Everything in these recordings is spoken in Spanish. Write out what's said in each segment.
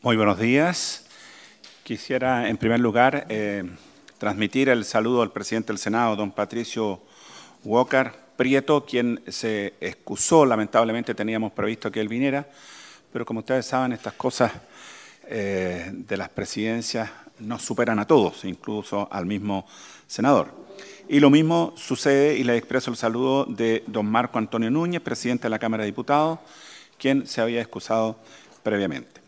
Muy buenos días. Quisiera, en primer lugar, eh, transmitir el saludo al presidente del Senado, don Patricio Walker Prieto, quien se excusó, lamentablemente teníamos previsto que él viniera, pero como ustedes saben, estas cosas eh, de las presidencias nos superan a todos, incluso al mismo senador. Y lo mismo sucede, y le expreso el saludo de don Marco Antonio Núñez, presidente de la Cámara de Diputados, quien se había excusado previamente.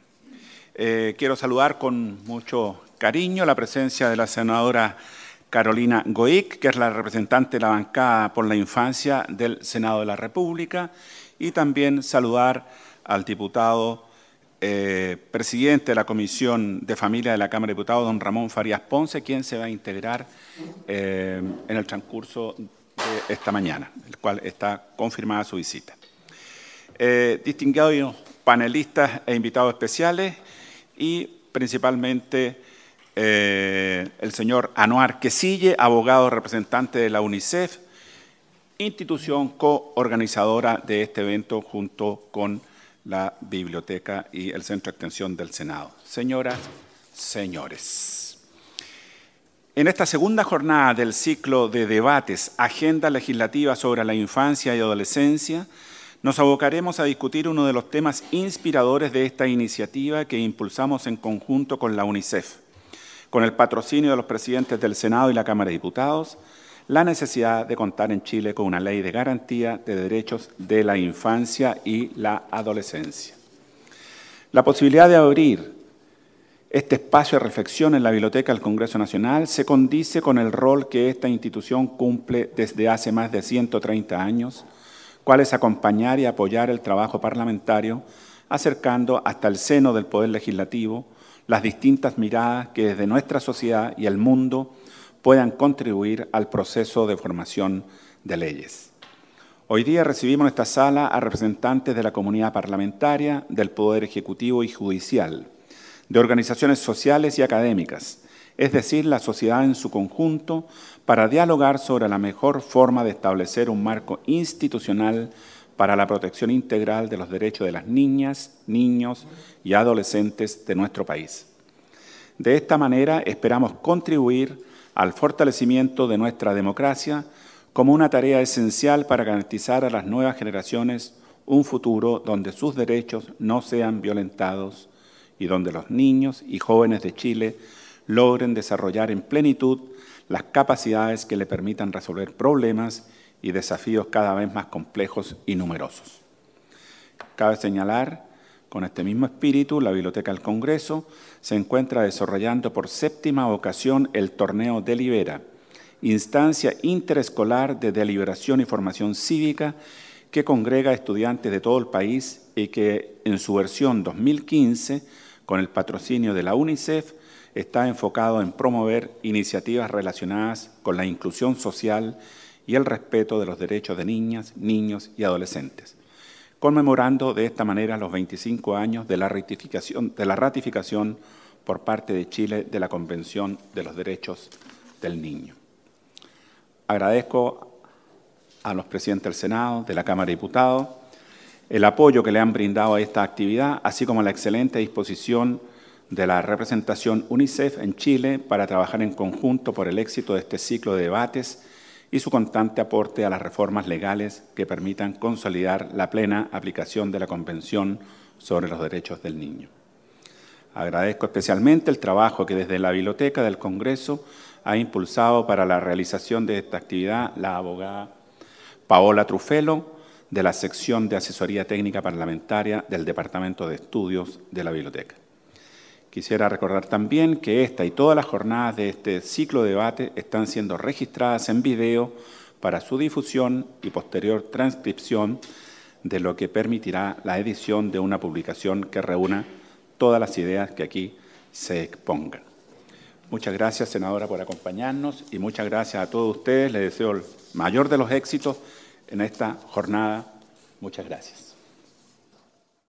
Eh, quiero saludar con mucho cariño la presencia de la senadora Carolina Goic, que es la representante de la bancada por la infancia del Senado de la República, y también saludar al diputado eh, presidente de la Comisión de Familia de la Cámara de Diputados, don Ramón Farías Ponce, quien se va a integrar eh, en el transcurso de esta mañana, el cual está confirmada su visita. Eh, panelistas e invitados especiales y principalmente eh, el señor Anuar Quesille, abogado representante de la UNICEF, institución coorganizadora de este evento junto con la Biblioteca y el Centro de Extensión del Senado. Señoras, señores. En esta segunda jornada del ciclo de debates Agenda Legislativa sobre la Infancia y Adolescencia, nos abocaremos a discutir uno de los temas inspiradores de esta iniciativa que impulsamos en conjunto con la UNICEF, con el patrocinio de los presidentes del Senado y la Cámara de Diputados, la necesidad de contar en Chile con una ley de garantía de derechos de la infancia y la adolescencia. La posibilidad de abrir este espacio de reflexión en la Biblioteca del Congreso Nacional se condice con el rol que esta institución cumple desde hace más de 130 años, cual es acompañar y apoyar el trabajo parlamentario, acercando hasta el seno del Poder Legislativo las distintas miradas que desde nuestra sociedad y el mundo puedan contribuir al proceso de formación de leyes. Hoy día recibimos en esta sala a representantes de la comunidad parlamentaria, del Poder Ejecutivo y Judicial, de organizaciones sociales y académicas, es decir, la sociedad en su conjunto, para dialogar sobre la mejor forma de establecer un marco institucional para la protección integral de los derechos de las niñas, niños y adolescentes de nuestro país. De esta manera esperamos contribuir al fortalecimiento de nuestra democracia como una tarea esencial para garantizar a las nuevas generaciones un futuro donde sus derechos no sean violentados y donde los niños y jóvenes de Chile logren desarrollar en plenitud las capacidades que le permitan resolver problemas y desafíos cada vez más complejos y numerosos. Cabe señalar, con este mismo espíritu, la Biblioteca del Congreso se encuentra desarrollando por séptima ocasión el torneo Delibera, instancia interescolar de deliberación y formación cívica que congrega estudiantes de todo el país y que en su versión 2015, con el patrocinio de la UNICEF, está enfocado en promover iniciativas relacionadas con la inclusión social y el respeto de los derechos de niñas, niños y adolescentes, conmemorando de esta manera los 25 años de la ratificación, de la ratificación por parte de Chile de la Convención de los Derechos del Niño. Agradezco a los presidentes del Senado, de la Cámara de Diputados, el apoyo que le han brindado a esta actividad, así como la excelente disposición de la representación UNICEF en Chile para trabajar en conjunto por el éxito de este ciclo de debates y su constante aporte a las reformas legales que permitan consolidar la plena aplicación de la Convención sobre los Derechos del Niño. Agradezco especialmente el trabajo que desde la Biblioteca del Congreso ha impulsado para la realización de esta actividad la abogada Paola Trufelo, de la sección de asesoría técnica parlamentaria del Departamento de Estudios de la Biblioteca. Quisiera recordar también que esta y todas las jornadas de este ciclo de debate están siendo registradas en video para su difusión y posterior transcripción, de lo que permitirá la edición de una publicación que reúna todas las ideas que aquí se expongan. Muchas gracias, senadora, por acompañarnos y muchas gracias a todos ustedes. Les deseo el mayor de los éxitos en esta jornada. Muchas gracias.